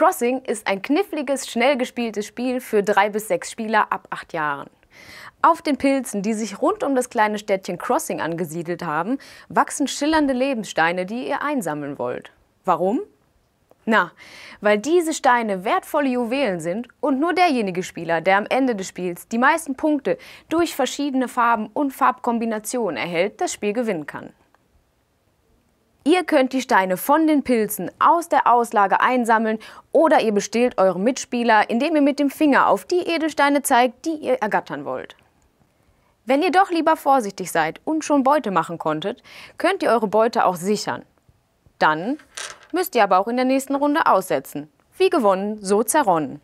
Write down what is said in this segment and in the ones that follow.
Crossing ist ein kniffliges, schnell gespieltes Spiel für drei bis sechs Spieler ab acht Jahren. Auf den Pilzen, die sich rund um das kleine Städtchen Crossing angesiedelt haben, wachsen schillernde Lebenssteine, die ihr einsammeln wollt. Warum? Na, weil diese Steine wertvolle Juwelen sind und nur derjenige Spieler, der am Ende des Spiels die meisten Punkte durch verschiedene Farben und Farbkombinationen erhält, das Spiel gewinnen kann. Ihr könnt die Steine von den Pilzen aus der Auslage einsammeln oder ihr bestählt eure Mitspieler, indem ihr mit dem Finger auf die Edelsteine zeigt, die ihr ergattern wollt. Wenn ihr doch lieber vorsichtig seid und schon Beute machen konntet, könnt ihr eure Beute auch sichern. Dann müsst ihr aber auch in der nächsten Runde aussetzen. Wie gewonnen, so zerronnen.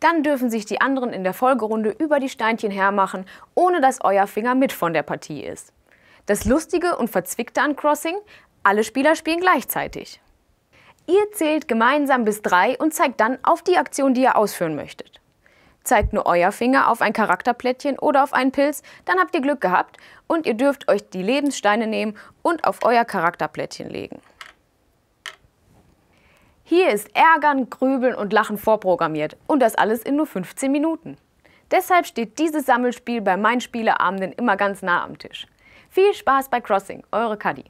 Dann dürfen sich die anderen in der Folgerunde über die Steinchen hermachen, ohne dass euer Finger mit von der Partie ist. Das Lustige und Verzwickte an Crossing, alle Spieler spielen gleichzeitig. Ihr zählt gemeinsam bis drei und zeigt dann auf die Aktion, die ihr ausführen möchtet. Zeigt nur euer Finger auf ein Charakterplättchen oder auf einen Pilz, dann habt ihr Glück gehabt und ihr dürft euch die Lebenssteine nehmen und auf euer Charakterplättchen legen. Hier ist Ärgern, Grübeln und Lachen vorprogrammiert und das alles in nur 15 Minuten. Deshalb steht dieses Sammelspiel bei meinen Spieleabenden immer ganz nah am Tisch. Viel Spaß bei Crossing, eure Kadi.